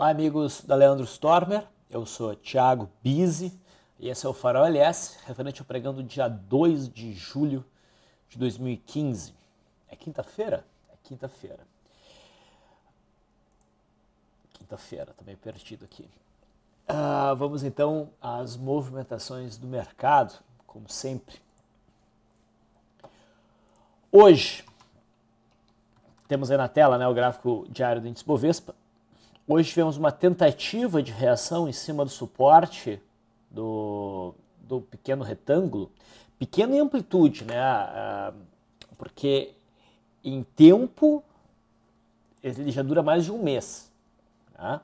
Olá, amigos da Leandro Stormer. Eu sou Thiago Bise e esse é o Farol LS, referente ao pregando dia 2 de julho de 2015. É quinta-feira? É quinta-feira. Quinta-feira, também tá perdido aqui. Ah, vamos então às movimentações do mercado, como sempre. Hoje, temos aí na tela né, o gráfico diário do índice Bovespa Hoje tivemos uma tentativa de reação em cima do suporte do, do pequeno retângulo, pequeno em amplitude, né? Ah, ah, porque em tempo ele já dura mais de um mês. Tá?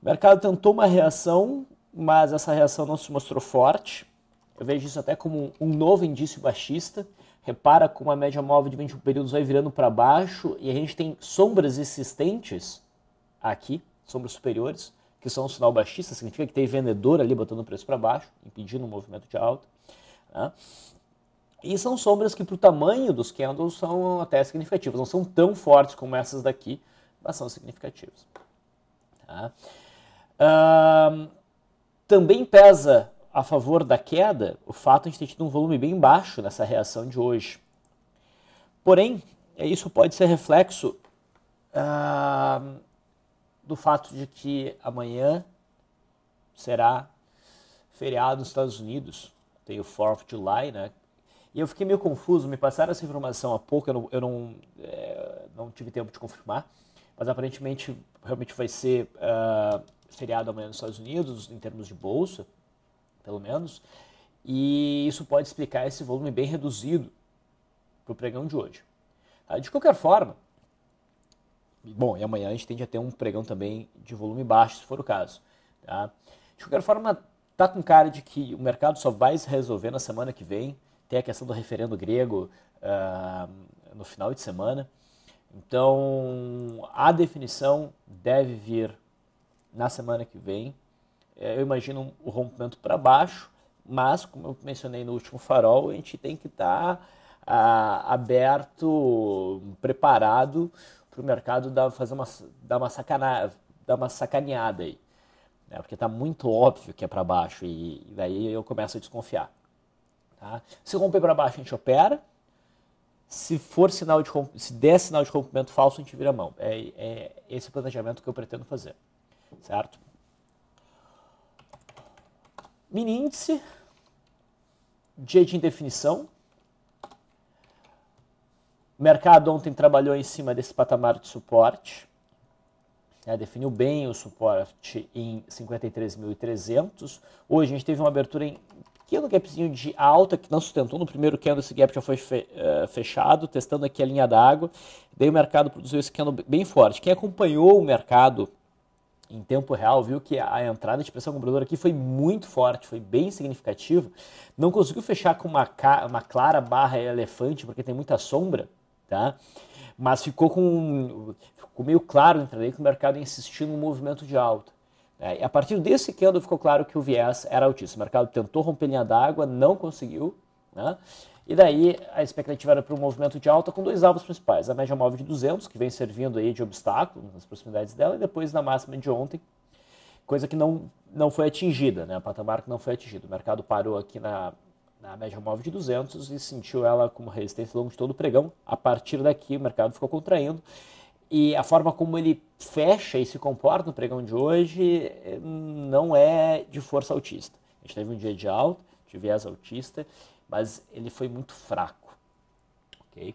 O mercado tentou uma reação, mas essa reação não se mostrou forte. Eu vejo isso até como um novo indício baixista. Repara como a média móvel de 21 períodos vai virando para baixo e a gente tem sombras existentes aqui sobre os superiores, que são um sinal baixista, significa que tem vendedor ali botando o preço para baixo, impedindo o movimento de alta. Né? E são sombras que, para o tamanho dos candles, são até significativas. Não são tão fortes como essas daqui, mas são significativas. Tá? Uh, também pesa a favor da queda o fato de a gente ter tido um volume bem baixo nessa reação de hoje. Porém, isso pode ser reflexo uh, do fato de que amanhã será feriado nos Estados Unidos, tem o 4 de of July, né? E eu fiquei meio confuso, me passaram essa informação há pouco, eu não, eu não, é, não tive tempo de confirmar, mas aparentemente realmente vai ser uh, feriado amanhã nos Estados Unidos, em termos de bolsa, pelo menos, e isso pode explicar esse volume bem reduzido para o pregão de hoje. Tá? De qualquer forma, Bom, e amanhã a gente tende a ter um pregão também de volume baixo, se for o caso. Tá? De qualquer forma, tá com cara de que o mercado só vai se resolver na semana que vem. Tem a questão do referendo grego uh, no final de semana. Então, a definição deve vir na semana que vem. É, eu imagino o rompimento para baixo, mas, como eu mencionei no último farol, a gente tem que estar tá, uh, aberto, preparado para o mercado dar, fazer uma, dar, uma sacana, dar uma sacaneada aí. Né? Porque está muito óbvio que é para baixo e, e, daí eu começo a desconfiar. Tá? Se romper para baixo, a gente opera. Se for sinal de se der sinal de rompimento falso, a gente vira a mão. É, é esse planejamento que eu pretendo fazer. Certo? Mini índice, dia de indefinição, o mercado ontem trabalhou em cima desse patamar de suporte, né, definiu bem o suporte em 53.300. Hoje a gente teve uma abertura em pequeno é gapzinho de alta que não sustentou no primeiro candle, esse gap já foi eh, fechado, testando aqui a linha d'água. Daí o mercado produziu esse candle bem forte. Quem acompanhou o mercado em tempo real, viu que a entrada de pressão compradora aqui foi muito forte, foi bem significativa. Não conseguiu fechar com uma, uma clara barra elefante, porque tem muita sombra, tá? Mas ficou com ficou meio claro entre que o mercado insistiu no movimento de alta. Né? E a partir desse candle ficou claro que o viés era altíssimo. O mercado tentou romper linha d'água, não conseguiu, né? E daí a expectativa era para um movimento de alta com dois alvos principais, a média móvel de 200, que vem servindo aí de obstáculo nas proximidades dela, e depois na máxima de ontem, coisa que não, não foi atingida, né? O patamar que não foi atingido. O mercado parou aqui na na média móvel de 200 e sentiu ela como resistência ao longo de todo o pregão. A partir daqui, o mercado ficou contraindo. E a forma como ele fecha e se comporta no pregão de hoje hum, não é de força autista. A gente teve um dia de alta, de viés autista, mas ele foi muito fraco. Okay?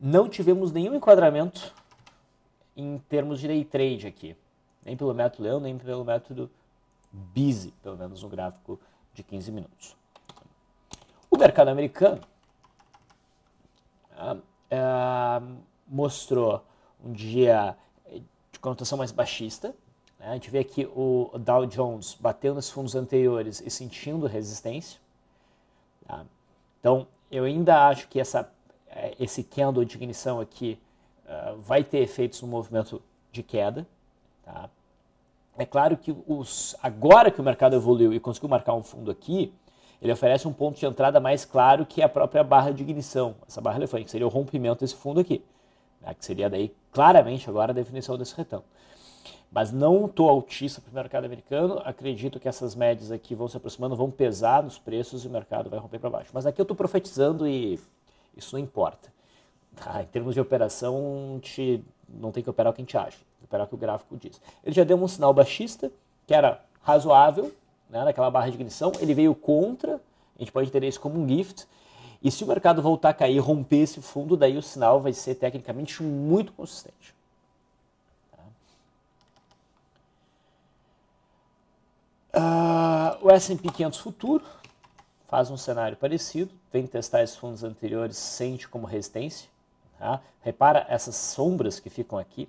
Não tivemos nenhum enquadramento em termos de day trade aqui, nem pelo método Leão, nem pelo método Busy, pelo menos no gráfico de 15 minutos. O mercado americano ah, ah, mostrou um dia de conotação mais baixista. Né? A gente vê aqui o Dow Jones batendo nos fundos anteriores e sentindo resistência. Tá? Então, eu ainda acho que essa, eh, esse candle de ignição aqui ah, vai ter efeitos no movimento de queda. Tá? É claro que os, agora que o mercado evoluiu e conseguiu marcar um fundo aqui, ele oferece um ponto de entrada mais claro que a própria barra de ignição, essa barra elefante, que seria o rompimento desse fundo aqui, né? que seria daí claramente agora a definição desse retângulo. Mas não estou altista para o mercado americano, acredito que essas médias aqui vão se aproximando, vão pesar nos preços e o mercado vai romper para baixo. Mas aqui eu estou profetizando e isso não importa. Tá? Em termos de operação, te... não tem que operar o que a gente acha, tem que operar o que o gráfico diz. Ele já deu um sinal baixista, que era razoável, né, naquela barra de ignição, ele veio contra, a gente pode entender isso como um gift, e se o mercado voltar a cair, romper esse fundo, daí o sinal vai ser tecnicamente muito consistente. Uh, o S&P 500 futuro faz um cenário parecido, vem testar esses fundos anteriores, sente como resistência. Tá? Repara essas sombras que ficam aqui.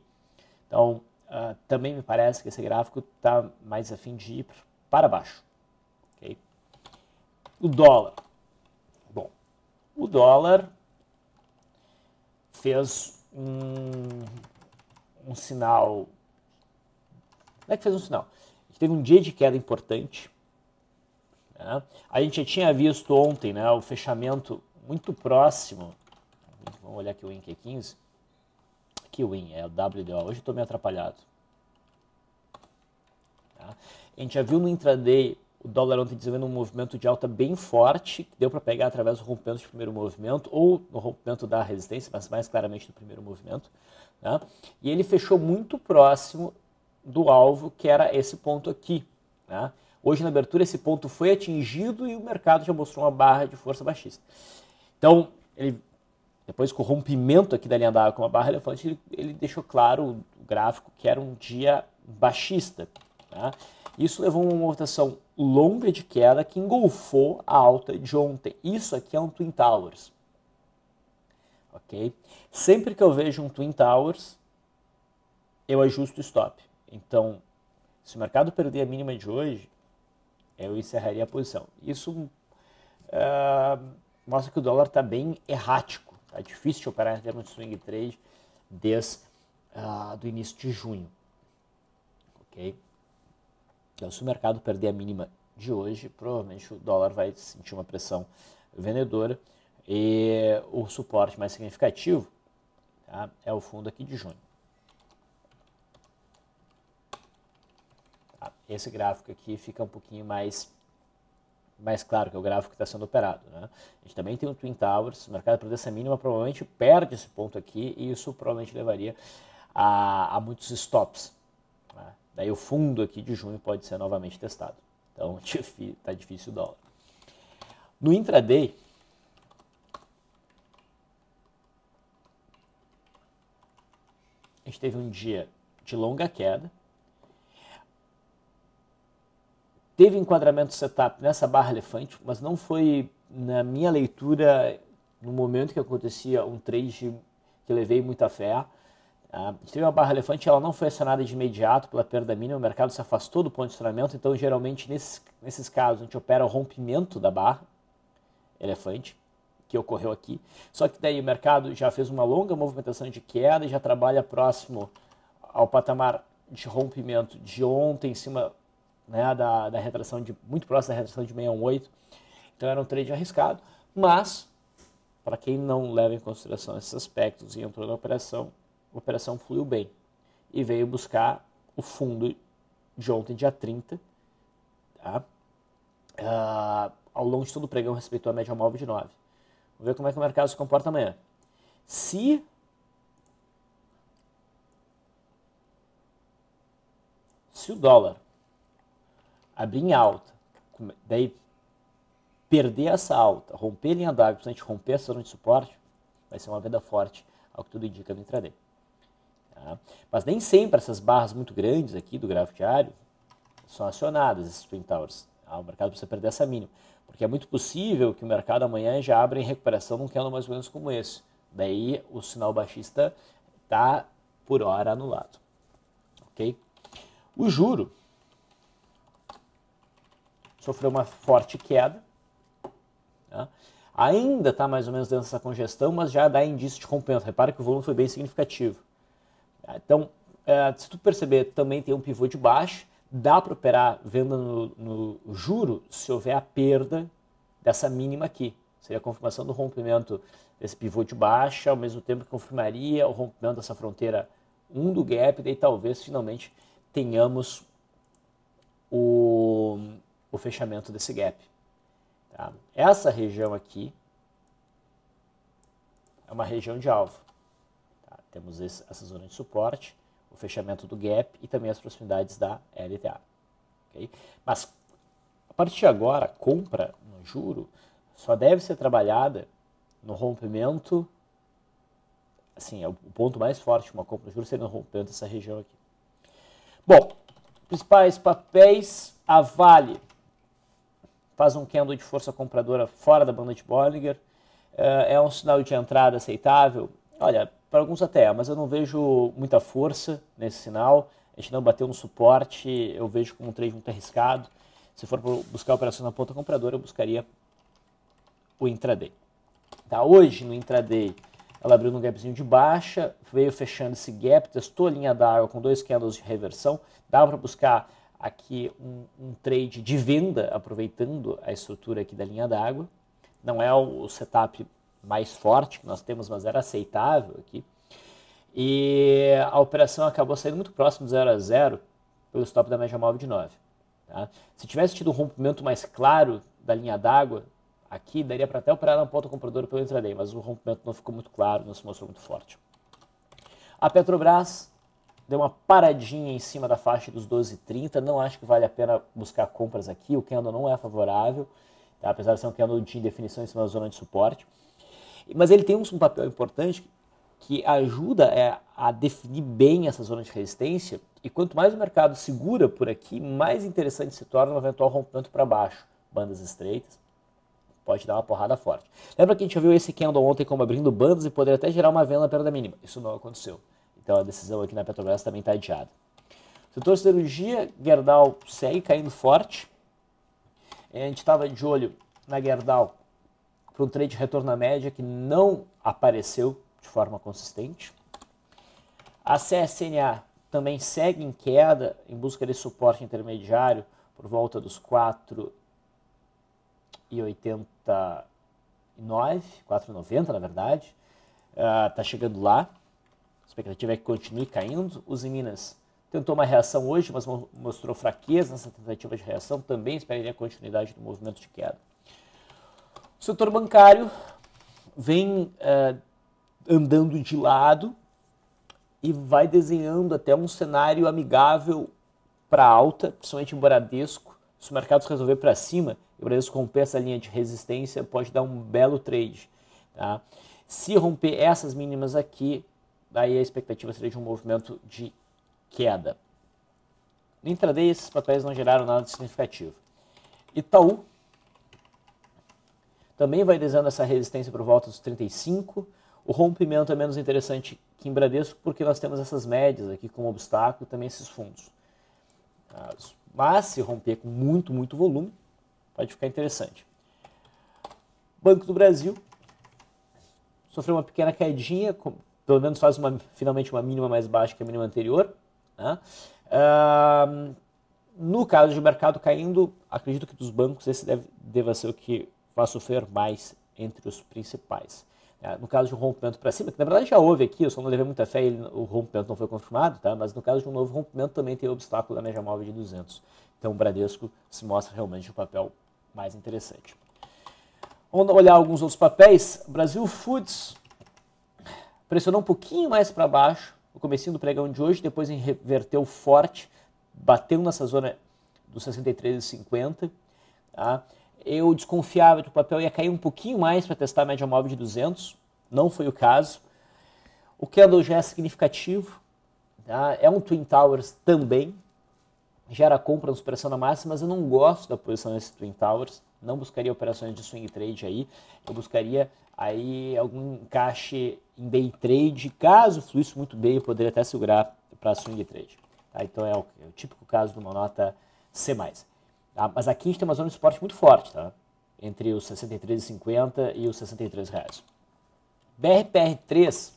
Então, uh, também me parece que esse gráfico está mais afim de ir para baixo. Okay? O dólar. Bom, o dólar fez um, um sinal. Como é que fez um sinal? É teve um dia de queda importante. Né? A gente já tinha visto ontem né, o fechamento muito próximo. Vamos olhar aqui o INC 15. Aqui o IN, é o WDO. Hoje estou meio atrapalhado. A gente já viu no intraday o dólar ontem desenvolvendo um movimento de alta bem forte, que deu para pegar através do rompimento de primeiro movimento, ou no rompimento da resistência, mas mais claramente do primeiro movimento. Né? E ele fechou muito próximo do alvo, que era esse ponto aqui. Né? Hoje, na abertura, esse ponto foi atingido e o mercado já mostrou uma barra de força baixista. Então, ele, depois com o rompimento aqui da linha água com a barra elefante, ele, ele, deixou claro o gráfico que era um dia baixista. Né? Isso levou a uma movimentação longa de queda que engolfou a alta de ontem. Isso aqui é um Twin Towers. Ok? Sempre que eu vejo um Twin Towers, eu ajusto o stop. Então, se o mercado perder a mínima de hoje, eu encerraria a posição. Isso uh, mostra que o dólar está bem errático. Tá difícil de operar em termos de swing trade desde uh, do início de junho. ok? Então, se o mercado perder a mínima de hoje, provavelmente o dólar vai sentir uma pressão vendedora e o suporte mais significativo tá, é o fundo aqui de junho. Tá, esse gráfico aqui fica um pouquinho mais mais claro, que é o gráfico que está sendo operado. Né? A gente também tem o Twin Towers, o mercado perder essa mínima provavelmente perde esse ponto aqui e isso provavelmente levaria a, a muitos stops. Daí o fundo aqui de junho pode ser novamente testado. Então está difícil o dólar. No intraday, a gente teve um dia de longa queda. Teve enquadramento setup nessa barra elefante, mas não foi, na minha leitura, no momento que acontecia um trade que levei muita fé. Ah, teve uma barra elefante, ela não foi acionada de imediato pela perda mínima, o mercado se afastou do ponto de estacionamento, então geralmente nesses, nesses casos a gente opera o rompimento da barra elefante, que ocorreu aqui. Só que daí o mercado já fez uma longa movimentação de queda e já trabalha próximo ao patamar de rompimento de ontem, em cima né, da, da retração de. muito próximo da retração de 618. Então era um trade arriscado, mas para quem não leva em consideração esses aspectos e entrou na operação, a operação fluiu bem e veio buscar o fundo de ontem, dia 30. Tá? Uh, ao longo de todo o pregão, respeitou a média móvel de 9. Vamos ver como é que o mercado se comporta amanhã. Se se o dólar abrir em alta, daí perder essa alta, romper a linha d'água, a gente romper essa zona de suporte, vai ser uma venda forte, ao que tudo indica no intraday. Tá? Mas nem sempre essas barras muito grandes aqui do gráfico diário são acionadas, esses twin towers. Tá? O mercado precisa perder essa mínima, porque é muito possível que o mercado amanhã já abra em recuperação num candle mais ou menos como esse. Daí o sinal baixista está, por hora, anulado. Ok? O juro sofreu uma forte queda. Tá? Ainda está mais ou menos dentro dessa congestão, mas já dá indício de compensa. Repara que o volume foi bem significativo. Então, é, se tu perceber, também tem um pivô de baixo, dá para operar venda no, no, juro se houver a perda dessa mínima aqui. Seria a confirmação do rompimento desse pivô de baixa, ao mesmo tempo que confirmaria o rompimento dessa fronteira 1 do gap, daí talvez finalmente tenhamos o, o fechamento desse gap. Tá? Essa região aqui é uma região de alvo. Temos essa zona de suporte, o fechamento do gap e também as proximidades da LTA. Okay? Mas a partir de agora, a compra no juro só deve ser trabalhada no rompimento. Assim, é o ponto mais forte de uma compra no juro seria no rompimento dessa região aqui. Bom, principais papéis: a Vale faz um candle de força compradora fora da banda de Bollinger. Eh, é um sinal de entrada aceitável. Olha, para alguns até, mas eu não vejo muita força nesse sinal. A gente não bateu no suporte, eu vejo como um trade muito arriscado. Se for buscar a operação na ponta compradora, eu buscaria o intraday. Tá? Hoje, no intraday, ela abriu num gapzinho de baixa, veio fechando esse gap, testou a linha da água com dois candles de reversão. Dá para buscar aqui um, um, trade de venda, aproveitando a estrutura aqui da linha d'água. Não é o setup mais forte que nós temos, mas era aceitável aqui. E a operação acabou saindo muito próximo do 0 a 0 pelo stop da média móvel de 9. Tá? Se tivesse tido um rompimento mais claro da linha d'água, aqui daria para até operar na ponta compradora pelo intraday, mas o rompimento não ficou muito claro, não se mostrou muito forte. A Petrobras deu uma paradinha em cima da faixa dos 12,30, não acho que vale a pena buscar compras aqui, o candle não é favorável, tá? apesar de ser um candle de definição em cima da zona de suporte. Mas ele tem um papel importante que ajuda é, a definir bem essa zona de resistência. E quanto mais o mercado segura por aqui, mais interessante se torna um eventual rompimento para baixo. Bandas estreitas, pode dar uma porrada forte. Lembra que a gente viu esse candle ontem como abrindo bandas e poderia até gerar uma venda na perda mínima? Isso não aconteceu. Então a decisão aqui na Petrobras também está adiada. Setor cirurgia, Gerdau segue caindo forte. É, a gente estava de olho na Gerdau para um trade retorno à média que não apareceu de forma consistente. A CSNA também segue em queda em busca de suporte intermediário por volta dos 4,89, 4,90 na verdade. Está ah, uh, chegando lá. A expectativa é que continue caindo. Os Minas tentou uma reação hoje, mas mostrou fraqueza nessa tentativa de reação. Também esperaria a continuidade do movimento de queda. O setor bancário vem é, andando de lado e vai desenhando até um cenário amigável para alta, principalmente em Bradesco. Se o mercado se resolver para cima e o Bradesco romper essa linha de resistência, pode dar um belo trade. Tá? Se romper essas mínimas aqui, daí a expectativa seria de um movimento de queda. No intraday, esses papéis não geraram nada de significativo. Itaú também vai desenhando essa resistência por volta dos 35. O rompimento é menos interessante que em Bradesco, porque nós temos essas médias aqui como obstáculo e também esses fundos. Mas se romper com muito, muito volume, pode ficar interessante. Banco do Brasil sofreu uma pequena quedinha, pelo menos faz uma, finalmente uma mínima mais baixa que a mínima anterior. Né? Uh, no caso de mercado caindo, acredito que dos bancos esse deve, deva ser o que vai sofrer mais entre os principais. É, no caso de um rompimento para cima, que na verdade já houve aqui, eu só não levei muita fé e o rompimento não foi confirmado, tá? mas no caso de um novo rompimento também tem o obstáculo da média móvel de 200. Então o Bradesco se mostra realmente um papel mais interessante. Vamos olhar alguns outros papéis. Brasil Foods pressionou um pouquinho mais para baixo no comecinho do pregão de hoje, depois reverteu forte, bateu nessa zona dos 63,50. Tá? eu desconfiava que o papel ia cair um pouquinho mais para testar a média móvel de 200, não foi o caso. O candle já é significativo, tá? é um Twin Towers também, gera compra nos pressão na máxima, mas eu não gosto da posição desse Twin Towers, não buscaria operações de swing trade aí, eu buscaria aí algum encaixe em day trade, caso fluísse muito bem, eu poderia até segurar para swing trade. Tá? Então é o, é o típico caso de uma nota C+. Tá? Mas aqui a gente tem uma zona de suporte muito forte, tá? entre os 63,50 e os 63 reais. BRPR3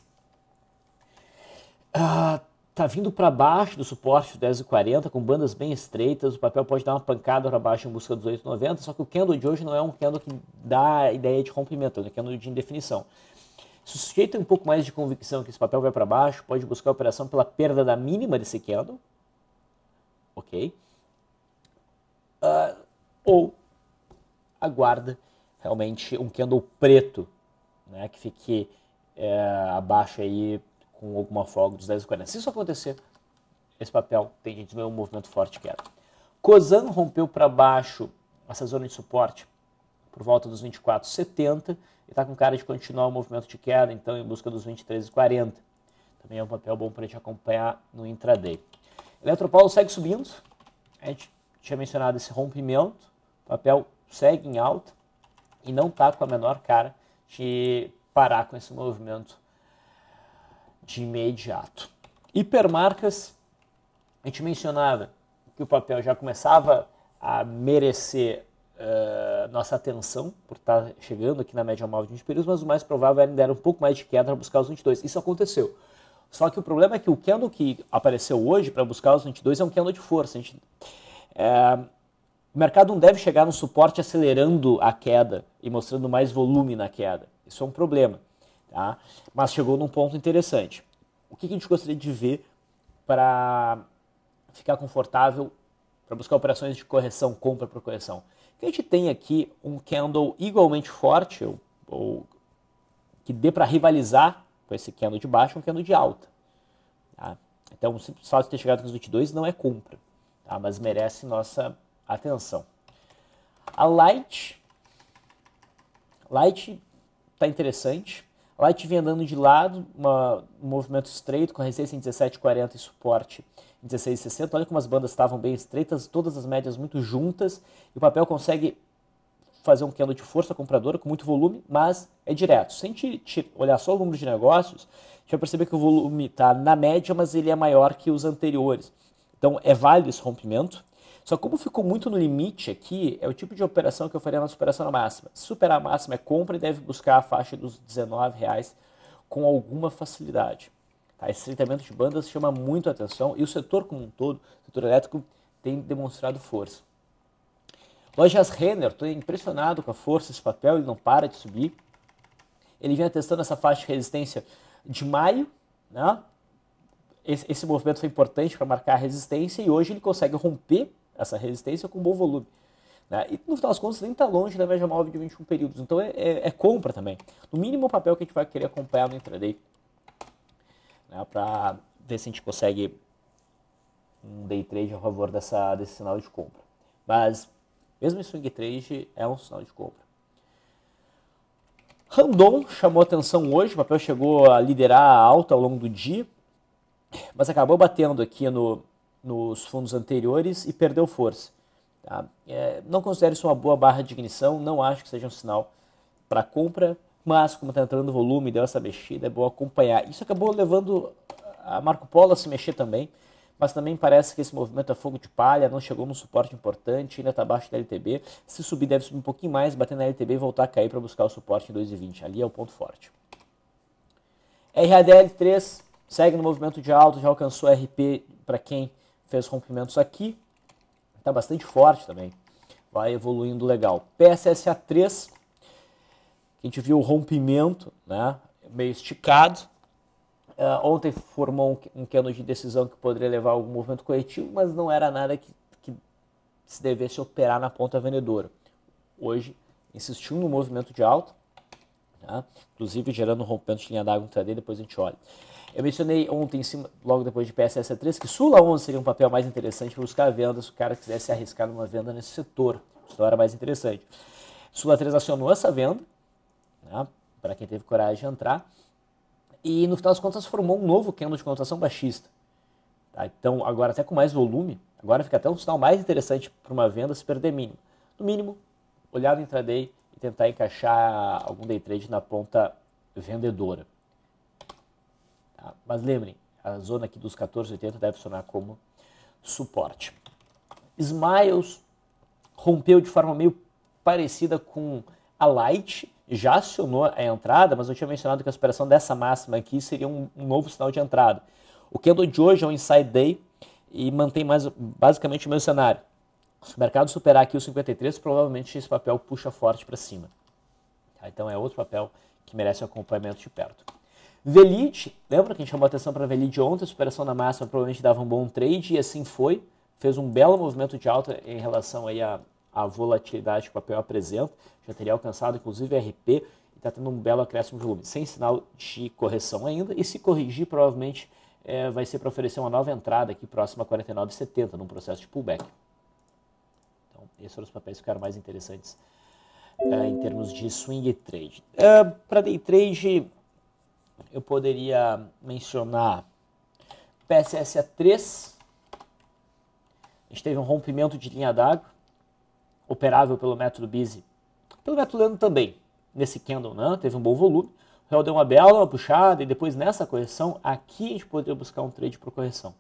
está ah, uh, vindo para baixo do suporte 10,40 com bandas bem estreitas. O papel pode dar uma pancada para baixo em busca dos 8,90. Só que o candle de hoje não é um candle que dá ideia de rompimento, é um candle de indefinição. Se o sujeito tem um pouco mais de convicção que esse papel vai para baixo, pode buscar a operação pela perda da mínima desse candle. Ok? ou aguarda realmente um candle preto, né, que fique é, abaixo aí com alguma folga dos 10,40. Se isso acontecer, esse papel tem gente ver um movimento forte que era. Cosan rompeu para baixo essa zona de suporte por volta dos 24,70 e está com cara de continuar o movimento de queda, então em busca dos 23,40. Também é um papel bom para a gente acompanhar no intraday. Eletropaulo segue subindo. A gente tinha mencionado esse rompimento o papel segue em alta e não está com a menor cara de parar com esse movimento de imediato. Hipermarcas, a gente mencionava que o papel já começava a merecer uh, nossa atenção, por estar tá chegando aqui na média móvel de 20 períodos, mas o mais provável era ainda era um pouco mais de queda para buscar os 22. Isso aconteceu. Só que o problema é que o candle que apareceu hoje para buscar os 22 é um candle de força. A gente, uh, o mercado não deve chegar no suporte acelerando a queda e mostrando mais volume na queda. Isso é um problema. Tá? Mas chegou num ponto interessante. O que, a gente gostaria de ver para ficar confortável para buscar operações de correção, compra por correção? Que a gente tem aqui um candle igualmente forte, ou, ou que dê para rivalizar com esse candle de baixo, é um candle de alta. Tá? Então, o simples fato de ter chegado nos 22 não é compra, tá? mas merece nossa atenção. A Light. Light tá interessante. Light vem andando de lado, uma, um movimento estreito, com resistência em 17,40 e suporte em 16,60. Olha como as bandas estavam bem estreitas, todas as médias muito juntas. E o papel consegue fazer um candle de força compradora com muito volume, mas é direto. Se a gente olhar só o número de negócios, a gente vai perceber que o volume está na média, mas ele é maior que os anteriores. Então é válido esse rompimento. Só como ficou muito no limite aqui, é o tipo de operação que eu faria na superação máxima. Se superar a máxima é compra e deve buscar a faixa dos R$19,00 com alguma facilidade. Tá? Esse estreitamento de bandas chama muito a atenção e o setor como um todo, o setor elétrico, tem demonstrado força. Lojas Renner, estou impressionado com a força desse papel, ele não para de subir. Ele vinha testando essa faixa de resistência de maio, né? esse movimento foi importante para marcar a resistência e hoje ele consegue romper essa resistência com bom volume. Né? E no final das contas nem está longe da média móvel de 21 períodos, então é, é, é, compra também. No mínimo o é papel que a gente vai querer acompanhar no intraday, né? para ver se a gente consegue um day trade a favor dessa, desse sinal de compra. Mas mesmo em swing trade é um sinal de compra. Randon chamou atenção hoje, o papel chegou a liderar a alta ao longo do dia, mas acabou batendo aqui no nos fundos anteriores e perdeu força. Tá? É, não considero isso uma boa barra de ignição, não acho que seja um sinal para compra, mas como está entrando volume, deu essa mexida, é bom acompanhar. Isso acabou levando a Marco Polo a se mexer também, mas também parece que esse movimento é fogo de palha, não chegou num suporte importante, ainda está abaixo da LTB. Se subir, deve subir um pouquinho mais, bater na LTB e voltar a cair para buscar o suporte em 2,20. Ali é o ponto forte. RADL3 segue no movimento de alto, já alcançou RP para quem fez rompimentos aqui, está bastante forte também, vai evoluindo legal. PSSA3, a gente viu o rompimento, né, meio esticado. Uh, ontem formou um, um cano de decisão que poderia levar a algum movimento corretivo, mas não era nada que, que se devesse operar na ponta vendedora. Hoje insistiu no movimento de alta, né, inclusive gerando rompimento de linha d'água intraday, depois a gente olha. Eu mencionei ontem, logo depois de PSS 3, que Sula 11 seria um papel mais interessante para buscar vendas se o cara quisesse arriscar uma venda nesse setor. Isso era mais interessante. Sula 3 acionou essa venda, né, para quem teve coragem de entrar, e no final das contas formou um novo candle de conotação baixista. Tá? Então, agora até com mais volume, agora fica até um sinal mais interessante para uma venda se perder mínimo. No mínimo, olhar no intraday e tentar encaixar algum day trade na ponta vendedora. Mas lembrem, a zona aqui dos 14,80 deve funcionar como suporte. Smiles rompeu de forma meio parecida com a Light, já acionou a entrada, mas eu tinha mencionado que a superação dessa máxima aqui seria um, novo sinal de entrada. O candle de hoje é um inside day e mantém mais, basicamente o meu cenário. Se o mercado superar aqui os 53, provavelmente esse papel puxa forte para cima. Tá? Então é outro papel que merece acompanhamento de perto. Velite, lembra que a gente chamou atenção para Velite ontem, superação da máxima provavelmente dava um bom trade e assim foi. Fez um belo movimento de alta em relação aí à, volatilidade que o papel apresenta, já teria alcançado inclusive RP e está tendo um belo acréscimo de volume, sem sinal de correção ainda e se corrigir provavelmente é, vai ser para oferecer uma nova entrada aqui próxima a 49,70 num processo de pullback. Então esses foram os papéis que ficaram mais interessantes é, em termos de swing trade. É, para day trade eu poderia mencionar PSSA 3, a gente teve um rompimento de linha d'água, operável pelo método busy, pelo método leandro também, nesse candle, né? teve um bom volume, o real deu uma bela uma puxada e depois nessa correção, aqui a gente poderia buscar um trade por correção.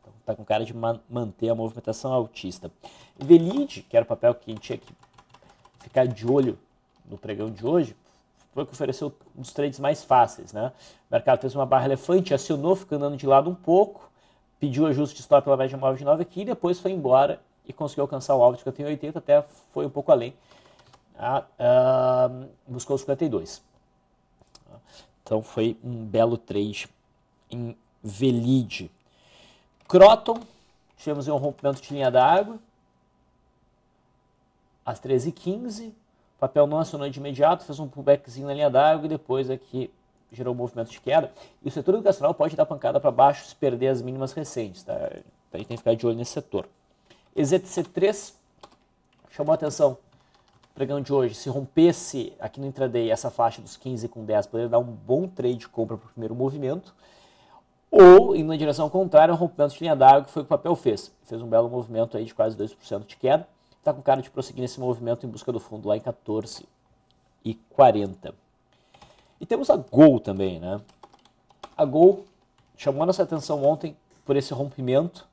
Então, tá com cara de man manter a movimentação altista. Velid, que era o papel que a gente tinha que ficar de olho no pregão de hoje, foi que ofereceu um dos trades mais fáceis. Né? O mercado fez uma barra elefante, acionou, ficou andando de lado um pouco, pediu ajuste de stop pela média móvel de 9 aqui e depois foi embora e conseguiu alcançar o alvo de 51,80, até foi um pouco além, ah, ah, buscou os 52. Então foi um belo trade em Velide. Croton, tivemos um rompimento de linha d'água, às 13h15, papel não acionou de imediato, fez um pullbackzinho na linha d'água e depois aqui é gerou um movimento de queda. E o setor educacional pode dar pancada para baixo se perder as mínimas recentes. Tá? A gente tem que ficar de olho nesse setor. EZTC3 chamou a atenção. Pregão de hoje, se rompesse aqui no intraday essa faixa dos 15 com 10, poderia dar um bom trade de compra para o primeiro movimento. Ou, indo na direção contrária, um rompimento de linha d'água, que foi o que o papel fez. Fez um belo movimento aí de quase 2% de queda. Está com cara de prosseguir nesse movimento em busca do fundo lá em 14 e 40. E temos a Gol também, né? A Gol chamou a nossa atenção ontem por esse rompimento.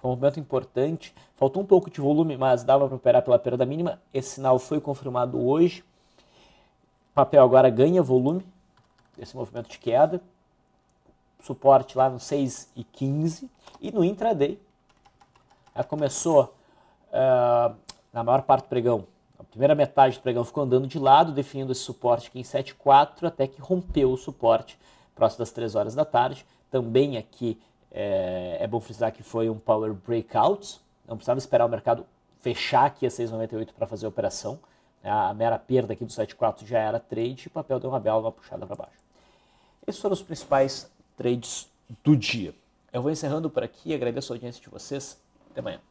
Foi um rompimento importante. Faltou um pouco de volume, mas dava para operar pela perda mínima. Esse sinal foi confirmado hoje. O papel agora ganha volume, esse movimento de queda. Suporte lá no 6,15. E no intraday, ela começou ah, na maior parte do pregão, a primeira metade do pregão ficou andando de lado, definindo esse suporte aqui em 7,4 até que rompeu o suporte próximo das 3 horas da tarde. Também aqui é, é bom frisar que foi um power breakout, não precisava esperar o mercado fechar aqui a 6,98 para fazer a operação. Né? A mera perda aqui do 7,4 já era trade e o papel deu uma bela uma puxada para baixo. Esses foram os principais trades do dia. Eu vou encerrando por aqui, agradeço a audiência de vocês. Até amanhã.